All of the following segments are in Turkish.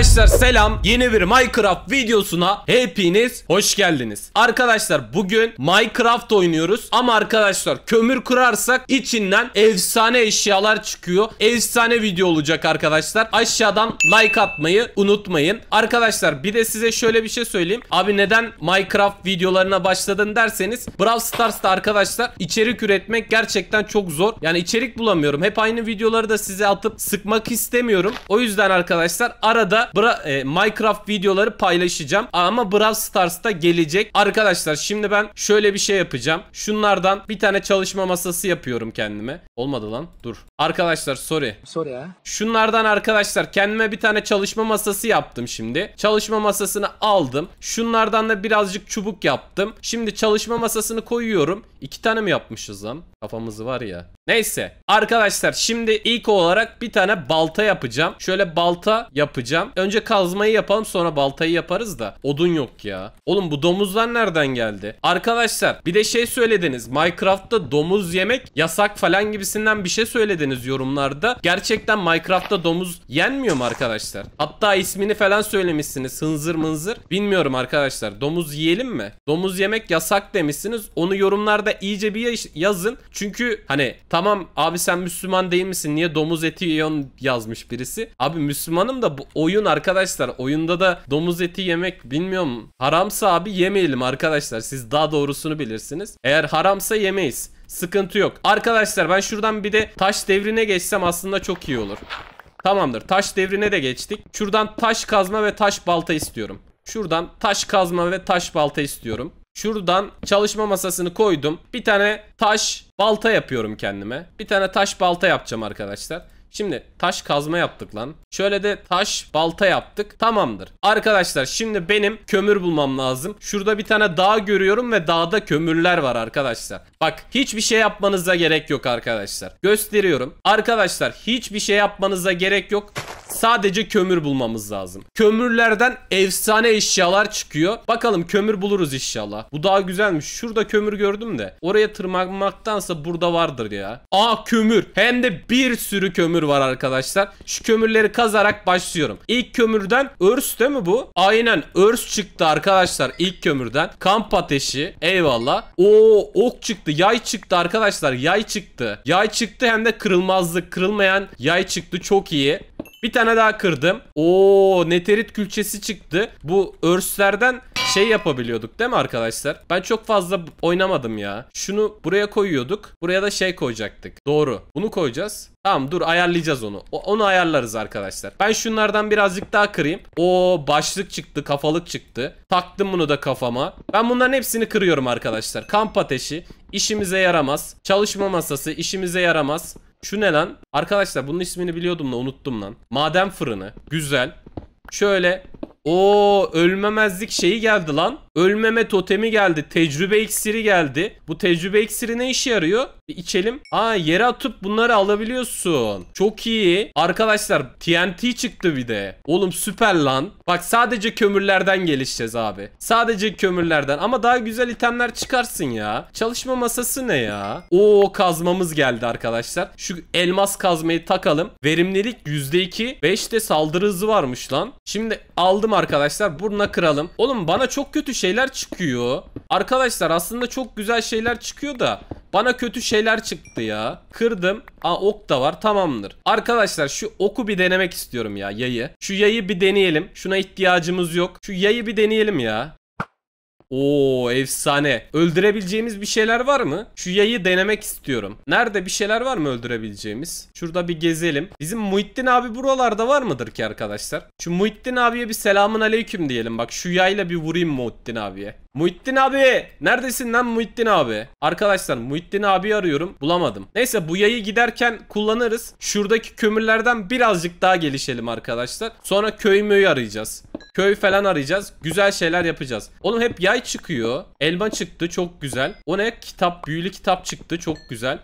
Arkadaşlar selam. Yeni bir Minecraft videosuna hepiniz hoş geldiniz. Arkadaşlar bugün Minecraft oynuyoruz. Ama arkadaşlar kömür kurarsak içinden efsane eşyalar çıkıyor. Efsane video olacak arkadaşlar. Aşağıdan like atmayı unutmayın. Arkadaşlar bir de size şöyle bir şey söyleyeyim. Abi neden Minecraft videolarına başladın derseniz Brawl Stars'ta arkadaşlar içerik üretmek gerçekten çok zor. Yani içerik bulamıyorum. Hep aynı videoları da size atıp sıkmak istemiyorum. O yüzden arkadaşlar arada bra e, Minecraft videoları paylaşacağım. Ama Brawl Stars'ta gelecek. Arkadaşlar şimdi ben şöyle bir şey yapacağım. Şunlardan bir tane çalışma masası yapıyorum kendime. Olmadı lan. Dur. Arkadaşlar sorry. Sorry ha. Şunlardan arkadaşlar kendime bir tane çalışma masası yaptım şimdi. Çalışma masasını aldım. Şunlardan da birazcık çubuk yaptım. Şimdi çalışma masasını koyuyorum. İki tane mi yapmışız lan? Kafamızı var ya. Neyse. Arkadaşlar şimdi ilk olarak bir tane balta yapacağım. Şöyle balta yapacağım. Önce kazmayı yapalım sonra baltayı yaparız da. Odun yok ya. Oğlum bu domuzlar nereden geldi? Arkadaşlar bir de şey söylediniz. Minecraft'ta domuz yemek yasak falan gibisinden bir şey söylediniz yorumlarda. Gerçekten Minecraft'ta domuz yenmiyor mu arkadaşlar? Hatta ismini falan söylemişsiniz. Hınzır mınzır. Bilmiyorum arkadaşlar. Domuz yiyelim mi? Domuz yemek yasak demişsiniz. Onu yorumlarda iyice bir yazın. Çünkü hani tamam abi sen Müslüman değil misin? Niye domuz eti yiyorsun yazmış birisi. Abi Müslümanım da bu oyun arkadaşlar oyunda da domuz eti yemek bilmiyorum haramsa abi yemeyelim arkadaşlar. Siz daha doğrusunu bilirsiniz. Eğer haramsa yemeyiz. Sıkıntı yok. Arkadaşlar ben şuradan bir de taş devrine geçsem aslında çok iyi olur. Tamamdır. Taş devrine de geçtik. Şuradan taş kazma ve taş balta istiyorum. Şuradan taş kazma ve taş balta istiyorum. Şuradan çalışma masasını koydum. Bir tane taş balta yapıyorum kendime. Bir tane taş balta yapacağım arkadaşlar. Şimdi taş kazma yaptık lan. Şöyle de taş balta yaptık. Tamamdır. Arkadaşlar şimdi benim kömür bulmam lazım. Şurada bir tane dağ görüyorum ve dağda kömürler var arkadaşlar. Bak hiçbir şey yapmanıza gerek yok arkadaşlar. Gösteriyorum. Arkadaşlar hiçbir şey yapmanıza gerek yok. Sadece kömür bulmamız lazım. Kömürlerden efsane eşyalar çıkıyor. Bakalım kömür buluruz inşallah. Bu daha güzelmiş. Şurada kömür gördüm de. Oraya tırmanmaktansa burada vardır ya. Aa kömür. Hem de bir sürü kömür kömür var arkadaşlar. Şu kömürleri kazarak başlıyorum. İlk kömürden örs değil mi bu? Aynen örs çıktı arkadaşlar ilk kömürden. Kamp ateşi eyvallah. Oo ok çıktı yay çıktı arkadaşlar yay çıktı. Yay çıktı hem de kırılmazlık kırılmayan yay çıktı çok iyi. Bir tane daha kırdım. Oo neterit külçesi çıktı. Bu örslerden şey yapabiliyorduk değil mi arkadaşlar? Ben çok fazla oynamadım ya. Şunu buraya koyuyorduk. Buraya da şey koyacaktık. Doğru. Bunu koyacağız. Tamam dur ayarlayacağız onu. O, onu ayarlarız arkadaşlar. Ben şunlardan birazcık daha kırayım. O başlık çıktı, kafalık çıktı. Taktım bunu da kafama. Ben bunların hepsini kırıyorum arkadaşlar. Kamp ateşi işimize yaramaz. Çalışma masası işimize yaramaz. Şu ne lan? Arkadaşlar bunun ismini biliyordum da unuttum lan. Maden fırını. Güzel. Şöyle. o ölmemezlik şeyi geldi lan. Ölmeme totemi geldi. Tecrübe iksiri geldi. Bu tecrübe iksiri ne işe yarıyor? Bir içelim. Aa yere atıp bunları alabiliyorsun. Çok iyi. Arkadaşlar TNT çıktı bir de. Oğlum süper lan. Bak sadece kömürlerden gelişeceğiz abi. Sadece kömürlerden. Ama daha güzel itemler çıkarsın ya. Çalışma masası ne ya? Oo kazmamız geldi arkadaşlar. Şu elmas kazmayı takalım. Verimlilik %2. 5 de saldırı hızı varmış lan. Şimdi aldım arkadaşlar. Buruna kıralım. Oğlum bana çok kötü şeyler çıkıyor. Arkadaşlar aslında çok güzel şeyler çıkıyor da bana kötü şeyler çıktı ya. Kırdım. Aa ok da var tamamdır. Arkadaşlar şu oku bir denemek istiyorum ya yayı. Şu yayı bir deneyelim. Şuna ihtiyacımız yok. Şu yayı bir deneyelim ya. Oo efsane. Öldürebileceğimiz bir şeyler var mı? Şu yayı denemek istiyorum. Nerede bir şeyler var mı öldürebileceğimiz? Şurada bir gezelim. Bizim Muhittin abi buralarda var mıdır ki arkadaşlar? Şu Muhittin abiye bir selamın aleyküm diyelim. Bak şu yayla bir vurayım Muhittin abiye. Muhittin abi neredesin lan Muhittin abi? Arkadaşlar Muhittin abi arıyorum bulamadım. Neyse bu yayı giderken kullanırız. Şuradaki kömürlerden birazcık daha gelişelim arkadaşlar. Sonra köy möyü arayacağız. Köy falan arayacağız. Güzel şeyler yapacağız. Oğlum hep yay çıkıyor. Elma çıktı çok güzel. O ne? Kitap, büyülü kitap çıktı çok güzel.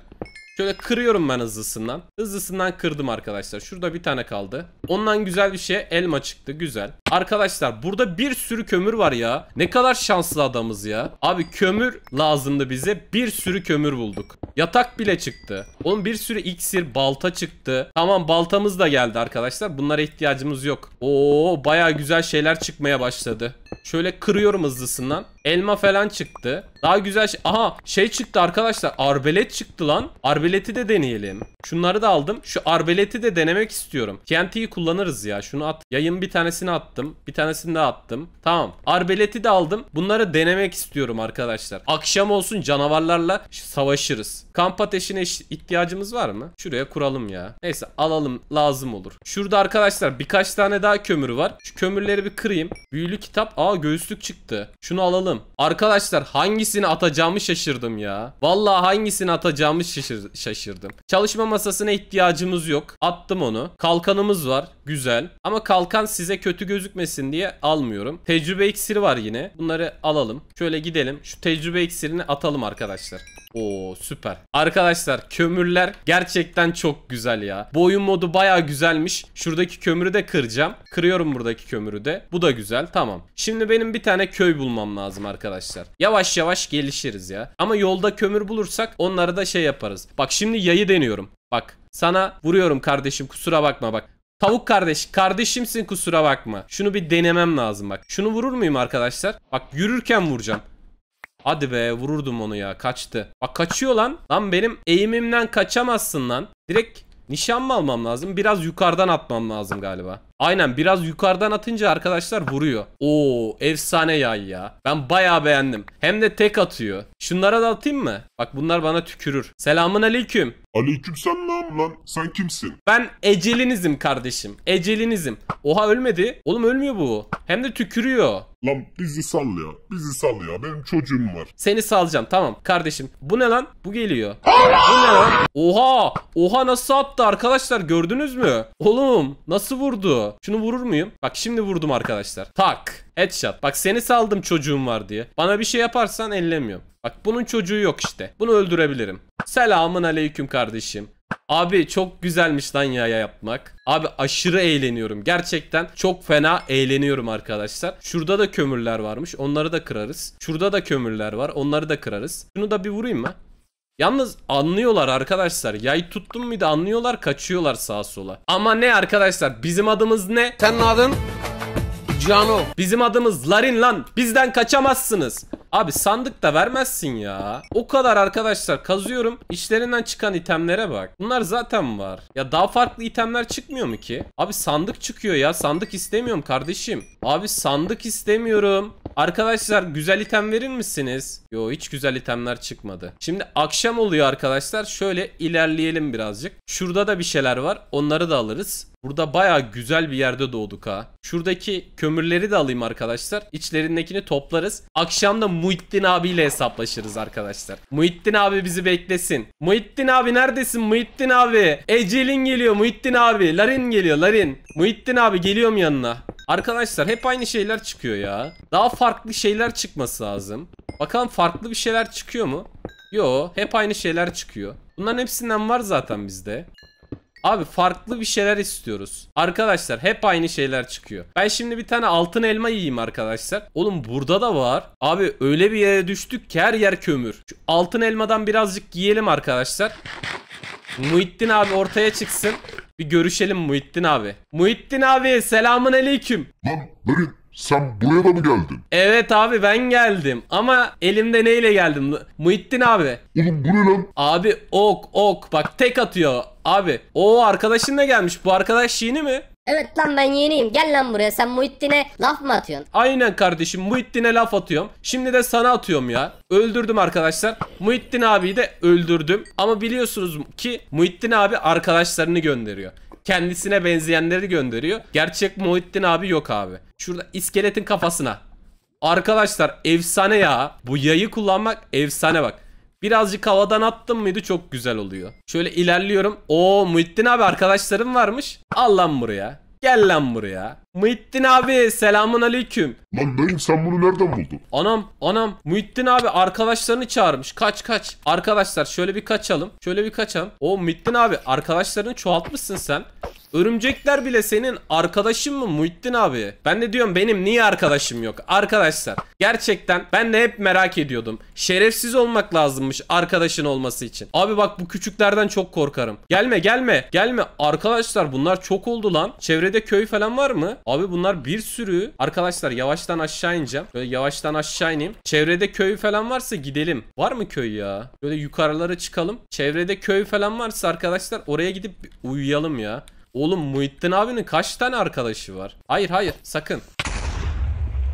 Şöyle kırıyorum ben hızlısından. Hızlısından kırdım arkadaşlar. Şurada bir tane kaldı. Ondan güzel bir şey elma çıktı. Güzel. Arkadaşlar burada bir sürü kömür var ya. Ne kadar şanslı adamız ya. Abi kömür lazımdı bize. Bir sürü kömür bulduk. Yatak bile çıktı. Onun bir sürü iksir, balta çıktı. Tamam baltamız da geldi arkadaşlar. Bunlara ihtiyacımız yok. Oo baya güzel şeyler çıkmaya başladı. Şöyle kırıyorum hızlısından. Elma falan çıktı. Daha güzel şey. Aha şey çıktı arkadaşlar. Arbelet çıktı lan. Arbeleti de deneyelim. Şunları da aldım. Şu arbeleti de denemek istiyorum. TNT'yi kullanırız ya. Şunu at. Yayın bir tanesini attım. Bir tanesini de attım. Tamam. Arbeleti de aldım. Bunları denemek istiyorum arkadaşlar. Akşam olsun canavarlarla savaşırız. Kamp ateşine ihtiyacımız var mı? Şuraya kuralım ya. Neyse alalım. Lazım olur. Şurada arkadaşlar birkaç tane daha kömür var. Şu kömürleri bir kırayım. Büyülü kitap. Aa göğüslük çıktı. Şunu alalım. Bakalım. Arkadaşlar hangisini atacağımı şaşırdım ya. Vallahi hangisini atacağımı şaşır şaşırdım. Çalışma masasına ihtiyacımız yok. Attım onu. Kalkanımız var. Güzel. Ama kalkan size kötü gözükmesin diye almıyorum. Tecrübe iksiri var yine. Bunları alalım. Şöyle gidelim. Şu tecrübe iksirini atalım arkadaşlar. Oo süper. Arkadaşlar kömürler gerçekten çok güzel ya. Bu oyun modu baya güzelmiş. Şuradaki kömürü de kıracağım. Kırıyorum buradaki kömürü de. Bu da güzel tamam. Şimdi benim bir tane köy bulmam lazım arkadaşlar. Yavaş yavaş gelişiriz ya. Ama yolda kömür bulursak onları da şey yaparız. Bak şimdi yayı deniyorum. Bak sana vuruyorum kardeşim kusura bakma bak. Tavuk kardeş, kardeşimsin kusura bakma. Şunu bir denemem lazım bak. Şunu vurur muyum arkadaşlar? Bak yürürken vuracağım. Hadi be vururdum onu ya kaçtı. Bak kaçıyor lan. Lan benim eğimimden kaçamazsın lan. Direkt nişan mı almam lazım? Biraz yukarıdan atmam lazım galiba. Aynen biraz yukarıdan atınca arkadaşlar vuruyor. Oo efsane yay ya. Ben bayağı beğendim. Hem de tek atıyor. Şunlara da atayım mı? Bak bunlar bana tükürür. Selamun aleyküm. Aleyküm selam lan. Sen kimsin? Ben ecelinizim kardeşim. Ecelinizim. Oha ölmedi. Oğlum ölmüyor bu. Hem de tükürüyor. Lan bizi sal ya. Bizi sal ya. Benim çocuğum var. Seni salacağım tamam kardeşim. Bu ne lan? Bu geliyor. Bu ne lan? Oha! Oha nasıl attı arkadaşlar gördünüz mü? Oğlum nasıl vurdu? Şunu vurur muyum? Bak şimdi vurdum arkadaşlar. Tak. Headshot. Bak seni saldım çocuğum var diye. Bana bir şey yaparsan ellemiyorum. Bak bunun çocuğu yok işte. Bunu öldürebilirim. Selamın aleyküm kardeşim. Abi çok güzelmiş lan yaya yapmak. Abi aşırı eğleniyorum. Gerçekten çok fena eğleniyorum arkadaşlar. Şurada da kömürler varmış. Onları da kırarız. Şurada da kömürler var. Onları da kırarız. Şunu da bir vurayım mı? Yalnız anlıyorlar arkadaşlar. Yay tuttum bir anlıyorlar kaçıyorlar sağa sola. Ama ne arkadaşlar bizim adımız ne? Senin adın Cano. Bizim adımız Larin lan. Bizden kaçamazsınız. Abi sandık da vermezsin ya. O kadar arkadaşlar kazıyorum. İşlerinden çıkan itemlere bak. Bunlar zaten var. Ya daha farklı itemler çıkmıyor mu ki? Abi sandık çıkıyor ya. Sandık istemiyorum kardeşim. Abi sandık istemiyorum. Arkadaşlar güzel item verir misiniz? Yo hiç güzel itemler çıkmadı. Şimdi akşam oluyor arkadaşlar. Şöyle ilerleyelim birazcık. Şurada da bir şeyler var. Onları da alırız. Burada baya güzel bir yerde doğduk ha. Şuradaki kömürleri de alayım arkadaşlar. İçlerindekini toplarız. Akşam da Muhittin abiyle hesaplaşırız arkadaşlar. Muhittin abi bizi beklesin. Muhittin abi neredesin Muhittin abi? Ecelin geliyor Muhittin abi. Larin geliyor Larin. Muhittin abi geliyorum yanına. Arkadaşlar hep aynı şeyler çıkıyor ya. Daha farklı şeyler çıkması lazım. Bakalım farklı bir şeyler çıkıyor mu? Yo hep aynı şeyler çıkıyor. Bunların hepsinden var zaten bizde. Abi farklı bir şeyler istiyoruz. Arkadaşlar hep aynı şeyler çıkıyor. Ben şimdi bir tane altın elma yiyeyim arkadaşlar. Oğlum burada da var. Abi öyle bir yere düştük ki her yer kömür. Şu altın elmadan birazcık yiyelim arkadaşlar. Muhittin abi ortaya çıksın. Bir görüşelim Muhittin abi. Muhittin abi selamun aleyküm. Lan Berin sen buraya da mı geldin? Evet abi ben geldim ama elimde neyle geldim? Muhittin abi. Oğlum bu ne lan? Abi ok ok bak tek atıyor. Abi o arkadaşın ne gelmiş? Bu arkadaş yeni mi? Evet lan ben yeniyim. Gel lan buraya. Sen Muhittin'e laf mı atıyorsun? Aynen kardeşim. Muhittin'e laf atıyorum. Şimdi de sana atıyorum ya. Öldürdüm arkadaşlar. Muhittin abiyi de öldürdüm. Ama biliyorsunuz ki Muhittin abi arkadaşlarını gönderiyor. Kendisine benzeyenleri gönderiyor. Gerçek Muhittin abi yok abi. Şurada iskeletin kafasına. Arkadaşlar efsane ya. Bu yayı kullanmak efsane bak. Birazcık havadan attım mıydı çok güzel oluyor. Şöyle ilerliyorum. Oo Muhittin abi arkadaşlarım varmış. Al lan buraya. Gel lan buraya. Muhittin abi selamun aleyküm. Lan Naim sen bunu nereden buldun? Anam anam Muhittin abi arkadaşlarını çağırmış. Kaç kaç. Arkadaşlar şöyle bir kaçalım. Şöyle bir kaçalım. O Muhittin abi arkadaşlarını çoğaltmışsın sen. Örümcekler bile senin arkadaşın mı Muhittin abi? Ben de diyorum benim niye arkadaşım yok? Arkadaşlar gerçekten ben de hep merak ediyordum. Şerefsiz olmak lazımmış arkadaşın olması için. Abi bak bu küçüklerden çok korkarım. Gelme gelme gelme. Arkadaşlar bunlar çok oldu lan. Çevrede köy falan var mı? Abi bunlar bir sürü. Arkadaşlar yavaştan aşağı ineceğim. Böyle yavaştan aşağı ineyim. Çevrede köy falan varsa gidelim. Var mı köy ya? Böyle yukarılara çıkalım. Çevrede köy falan varsa arkadaşlar oraya gidip uyuyalım ya. Oğlum Muhittin abinin kaç tane arkadaşı var? Hayır hayır sakın.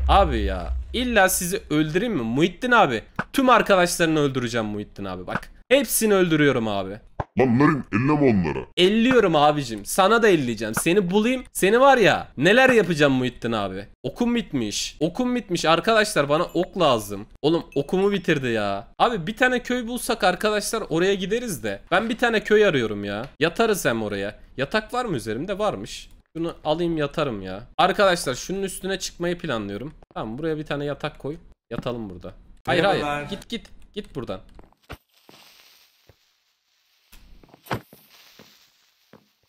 Abi ya illa sizi öldüreyim mi? Muhittin abi tüm arkadaşlarını öldüreceğim Muhittin abi bak. Hepsini öldürüyorum abi. Lan narin elleme onlara. Elliyorum abicim. Sana da elleyeceğim. Seni bulayım. Seni var ya neler yapacağım Muhittin abi. Okum bitmiş. Okum bitmiş arkadaşlar bana ok lazım. Oğlum okumu bitirdi ya. Abi bir tane köy bulsak arkadaşlar oraya gideriz de. Ben bir tane köy arıyorum ya. Yatarız hem oraya. Yatak var mı üzerimde? Varmış. Şunu alayım yatarım ya. Arkadaşlar şunun üstüne çıkmayı planlıyorum. Tamam buraya bir tane yatak koy. Yatalım burada. Hayır hayır. Git git. Git buradan.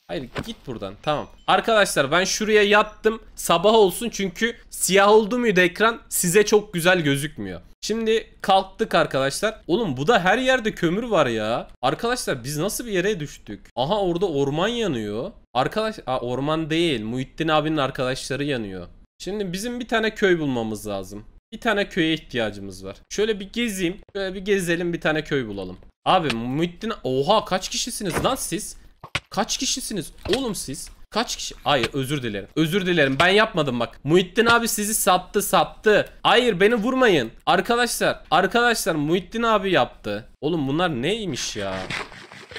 Hayır git buradan tamam. Arkadaşlar ben şuraya yattım. Sabah olsun çünkü siyah oldu muydu ekran size çok güzel gözükmüyor. Şimdi kalktık arkadaşlar. Oğlum bu da her yerde kömür var ya. Arkadaşlar biz nasıl bir yere düştük? Aha orada orman yanıyor. Arkadaş Aa, orman değil Muhittin abinin arkadaşları yanıyor. Şimdi bizim bir tane köy bulmamız lazım. Bir tane köye ihtiyacımız var. Şöyle bir gezeyim. Şöyle bir gezelim bir tane köy bulalım. Abi Muhittin oha kaç kişisiniz lan siz? Kaç kişisiniz oğlum siz? Kaç kişi? Hayır özür dilerim. Özür dilerim ben yapmadım bak. Muhittin abi sizi sattı sattı. Hayır beni vurmayın. Arkadaşlar arkadaşlar Muhittin abi yaptı. Oğlum bunlar neymiş ya?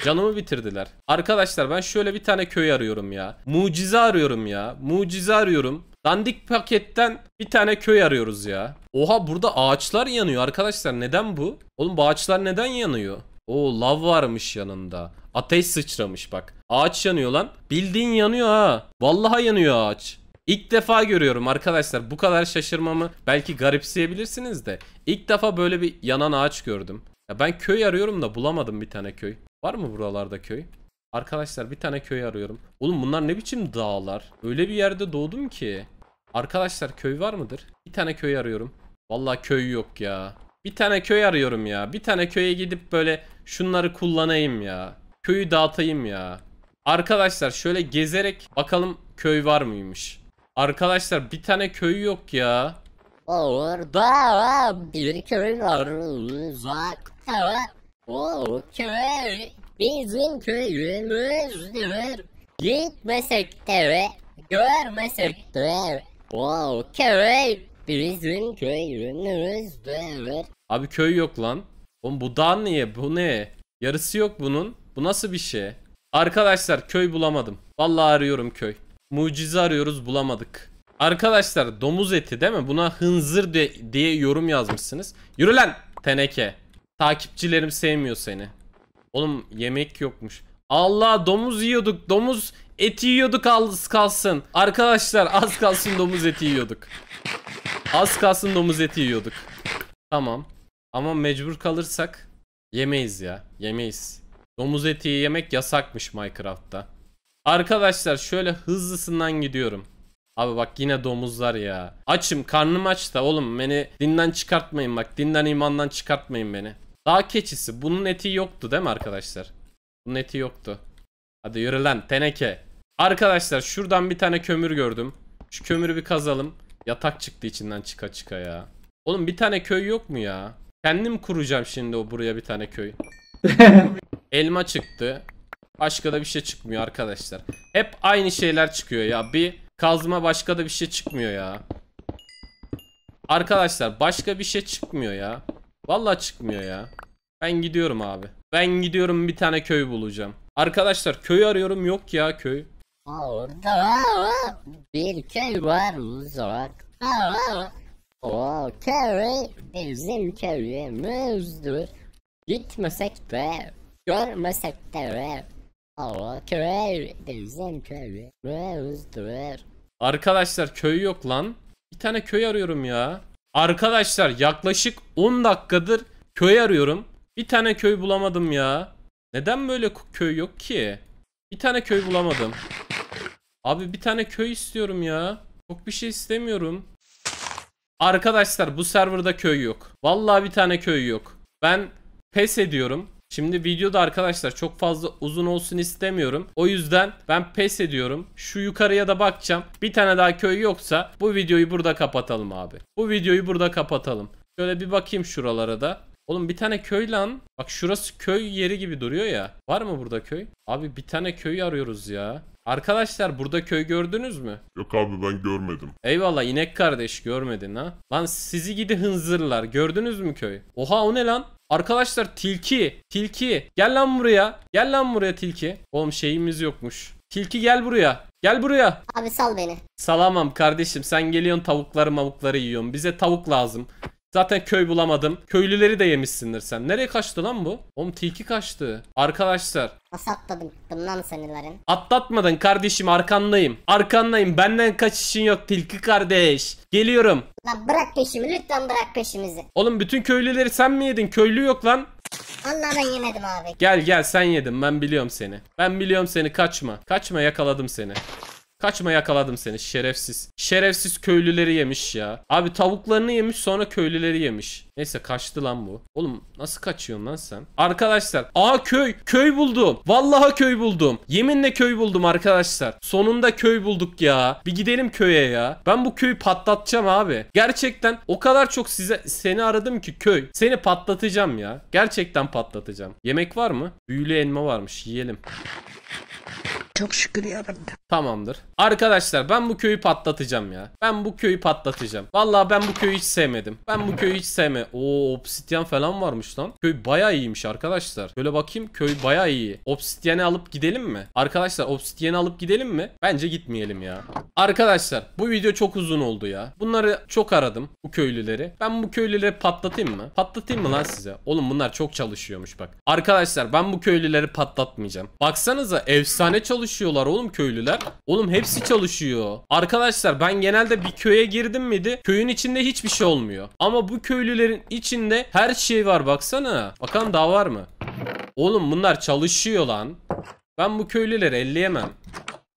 Canımı bitirdiler. Arkadaşlar ben şöyle bir tane köy arıyorum ya. Mucize arıyorum ya. Mucize arıyorum. Dandik paketten bir tane köy arıyoruz ya. Oha burada ağaçlar yanıyor arkadaşlar. Neden bu? Oğlum bu ağaçlar neden yanıyor? O lav varmış yanında. Ateş sıçramış bak. Ağaç yanıyor lan. Bildiğin yanıyor ha. Vallahi yanıyor ağaç. İlk defa görüyorum arkadaşlar bu kadar şaşırmamı belki garipseyebilirsiniz de İlk defa böyle bir yanan ağaç gördüm. Ya ben köy arıyorum da bulamadım bir tane köy. Var mı buralarda köy? Arkadaşlar bir tane köy arıyorum. Oğlum bunlar ne biçim dağlar? Öyle bir yerde doğdum ki. Arkadaşlar köy var mıdır? Bir tane köy arıyorum. Vallahi köy yok ya. Bir tane köy arıyorum ya. Bir tane köye gidip böyle şunları kullanayım ya. Köyü dağıtayım ya. Arkadaşlar şöyle gezerek bakalım köy var mıymış. Arkadaşlar bir tane köy yok ya. Orada bir köy var uzakta. O köy bizim köyümüz köyümüzdür. Gitmesek de görmesek de. O köy bizim köyümüz köyümüzdür. Abi köy yok lan. Oğlum bu dağ niye? Bu ne? Yarısı yok bunun. Bu nasıl bir şey? Arkadaşlar köy bulamadım. Vallahi arıyorum köy. Mucize arıyoruz bulamadık. Arkadaşlar domuz eti değil mi? Buna hınzır diye, diye yorum yazmışsınız. Yürü lan teneke. Takipçilerim sevmiyor seni. Oğlum yemek yokmuş. Allah domuz yiyorduk. Domuz eti yiyorduk az kalsın. Arkadaşlar az kalsın domuz eti yiyorduk. Az kalsın domuz eti yiyorduk. Tamam. Ama mecbur kalırsak yemeyiz ya. Yemeyiz. Domuz eti yemek yasakmış Minecraft'ta. Arkadaşlar şöyle hızlısından gidiyorum. Abi bak yine domuzlar ya. Açım karnım aç da oğlum beni dinden çıkartmayın bak. Dinden imandan çıkartmayın beni. Dağ keçisi bunun eti yoktu değil mi arkadaşlar? Bunun eti yoktu. Hadi yürü lan teneke. Arkadaşlar şuradan bir tane kömür gördüm. Şu kömürü bir kazalım. Yatak çıktı içinden çıka çıka ya. Oğlum bir tane köy yok mu ya? Kendim kuracağım şimdi o buraya bir tane köy. Elma çıktı. Başka da bir şey çıkmıyor arkadaşlar. Hep aynı şeyler çıkıyor ya. Bir kazma başka da bir şey çıkmıyor ya. Arkadaşlar başka bir şey çıkmıyor ya. Valla çıkmıyor ya. Ben gidiyorum abi. Ben gidiyorum bir tane köy bulacağım. Arkadaşlar köy arıyorum yok ya köy. Orada bir köy var uzak. O köy bizim köyümüzdür. Gitmesek de görmesek de o köy bizim köyümüzdür. Arkadaşlar köy yok lan. Bir tane köy arıyorum ya. Arkadaşlar yaklaşık 10 dakikadır köy arıyorum. Bir tane köy bulamadım ya. Neden böyle köy yok ki? Bir tane köy bulamadım. Abi bir tane köy istiyorum ya. Çok bir şey istemiyorum. Arkadaşlar bu serverda köy yok. Vallahi bir tane köy yok. Ben pes ediyorum. Şimdi videoda arkadaşlar çok fazla uzun olsun istemiyorum. O yüzden ben pes ediyorum. Şu yukarıya da bakacağım. Bir tane daha köy yoksa bu videoyu burada kapatalım abi. Bu videoyu burada kapatalım. Şöyle bir bakayım şuralara da. Oğlum bir tane köy lan. Bak şurası köy yeri gibi duruyor ya. Var mı burada köy? Abi bir tane köyü arıyoruz ya. Arkadaşlar burada köy gördünüz mü? Yok abi ben görmedim. Eyvallah inek kardeş görmedin ha. Lan sizi gidi hınzırlar gördünüz mü köy? Oha o ne lan? Arkadaşlar tilki, tilki. Gel lan buraya. Gel lan buraya tilki. Oğlum şeyimiz yokmuş. Tilki gel buraya. Gel buraya. Abi sal beni. Salamam kardeşim. Sen geliyorsun tavukları mavukları yiyorsun. Bize tavuk lazım. Zaten köy bulamadım. Köylüleri de yemişsindir sen. Nereye kaçtı lan bu? Oğlum tilki kaçtı. Arkadaşlar. Nasıl atladım? Bundan sanıların. Atlatmadın kardeşim arkandayım. Arkandayım. Benden kaçışın yok tilki kardeş. Geliyorum. Lan bırak peşimi lütfen bırak peşimizi. Oğlum bütün köylüleri sen mi yedin? Köylü yok lan. Allah ben yemedim abi. Gel gel sen yedin ben biliyorum seni. Ben biliyorum seni kaçma. Kaçma yakaladım seni. Kaçma yakaladım seni şerefsiz. Şerefsiz köylüleri yemiş ya. Abi tavuklarını yemiş sonra köylüleri yemiş. Neyse kaçtı lan bu. Oğlum nasıl kaçıyorsun lan sen? Arkadaşlar a köy köy buldum. Vallahi köy buldum. Yeminle köy buldum arkadaşlar. Sonunda köy bulduk ya. Bir gidelim köye ya. Ben bu köyü patlatacağım abi. Gerçekten o kadar çok size seni aradım ki köy. Seni patlatacağım ya. Gerçekten patlatacağım. Yemek var mı? Büyülü elma varmış. Yiyelim. Çok şükür yarabbim. Tamamdır. Arkadaşlar ben bu köyü patlatacağım ya. Ben bu köyü patlatacağım. Vallahi ben bu köyü hiç sevmedim. Ben bu köyü hiç sevme. Oo obsidyen falan varmış lan. Köy baya iyiymiş arkadaşlar. Böyle bakayım köy baya iyi. Obsidyeni alıp gidelim mi? Arkadaşlar obsidyeni alıp gidelim mi? Bence gitmeyelim ya. Arkadaşlar bu video çok uzun oldu ya. Bunları çok aradım bu köylüleri. Ben bu köylüleri patlatayım mı? Patlatayım mı lan size? Oğlum bunlar çok çalışıyormuş bak. Arkadaşlar ben bu köylüleri patlatmayacağım. Baksanıza efsane çalışıyor çalışıyorlar oğlum köylüler. Oğlum hepsi çalışıyor. Arkadaşlar ben genelde bir köye girdim miydi? Köyün içinde hiçbir şey olmuyor. Ama bu köylülerin içinde her şey var baksana. Bakalım daha var mı? Oğlum bunlar çalışıyor lan. Ben bu köylüleri elleyemem.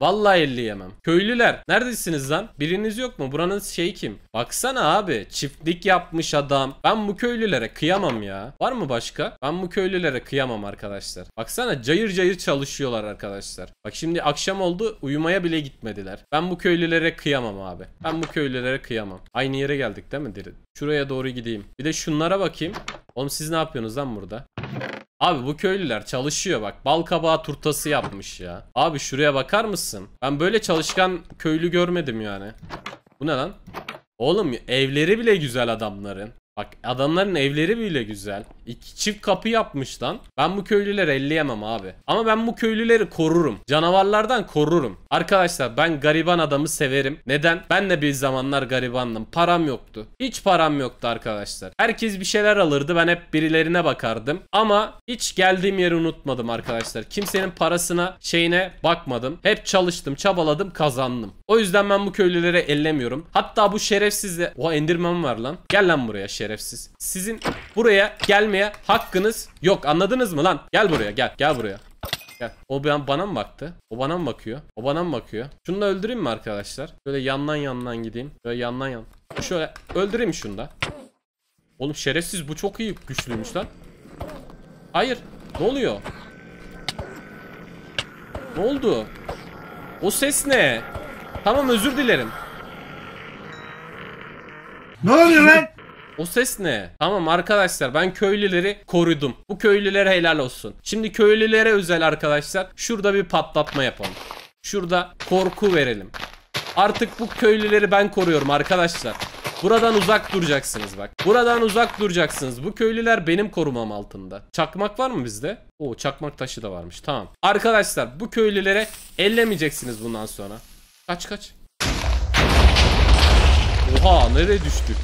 Vallahi 50 yemem. Köylüler neredesiniz lan? Biriniz yok mu? Buranın şey kim? Baksana abi çiftlik yapmış adam. Ben bu köylülere kıyamam ya. Var mı başka? Ben bu köylülere kıyamam arkadaşlar. Baksana cayır cayır çalışıyorlar arkadaşlar. Bak şimdi akşam oldu uyumaya bile gitmediler. Ben bu köylülere kıyamam abi. Ben bu köylülere kıyamam. Aynı yere geldik değil mi? Şuraya doğru gideyim. Bir de şunlara bakayım. Oğlum siz ne yapıyorsunuz lan burada? Abi bu köylüler çalışıyor bak. Bal kabağı turtası yapmış ya. Abi şuraya bakar mısın? Ben böyle çalışkan köylü görmedim yani. Bu ne lan? Oğlum evleri bile güzel adamların. Bak adamların evleri bile güzel. İki çift kapı yapmış lan. Ben bu köylüleri elleyemem abi. Ama ben bu köylüleri korurum. Canavarlardan korurum. Arkadaşlar ben gariban adamı severim. Neden? Ben de bir zamanlar garibandım. Param yoktu. Hiç param yoktu arkadaşlar. Herkes bir şeyler alırdı. Ben hep birilerine bakardım. Ama hiç geldiğim yeri unutmadım arkadaşlar. Kimsenin parasına şeyine bakmadım. Hep çalıştım, çabaladım, kazandım. O yüzden ben bu köylülere ellemiyorum. Hatta bu şerefsizle... Oha endirmem var lan. Gel lan buraya şerefsiz şerefsiz. Sizin buraya gelmeye hakkınız yok. Anladınız mı lan? Gel buraya gel. Gel buraya. Gel. O ben bana mı baktı? O bana mı bakıyor? O bana mı bakıyor? Şunu da öldüreyim mi arkadaşlar? Böyle yandan yandan gideyim. Böyle yandan yan. Şöyle öldüreyim şunu da. Oğlum şerefsiz bu çok iyi güçlüymüş lan. Hayır. Ne oluyor? Ne oldu? O ses ne? Tamam özür dilerim. Ne oluyor lan? O ses ne? Tamam arkadaşlar ben köylüleri korudum. Bu köylülere helal olsun. Şimdi köylülere özel arkadaşlar şurada bir patlatma yapalım. Şurada korku verelim. Artık bu köylüleri ben koruyorum arkadaşlar. Buradan uzak duracaksınız bak. Buradan uzak duracaksınız. Bu köylüler benim korumam altında. Çakmak var mı bizde? O çakmak taşı da varmış. Tamam. Arkadaşlar bu köylülere ellemeyeceksiniz bundan sonra. Kaç kaç. Oha nereye düştük?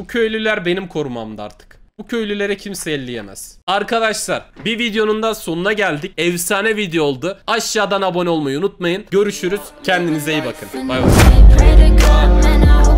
Bu köylüler benim korumamda artık. Bu köylülere kimse elleyemez. Arkadaşlar bir videonun da sonuna geldik. Efsane video oldu. Aşağıdan abone olmayı unutmayın. Görüşürüz. Kendinize iyi bakın. Bay bay.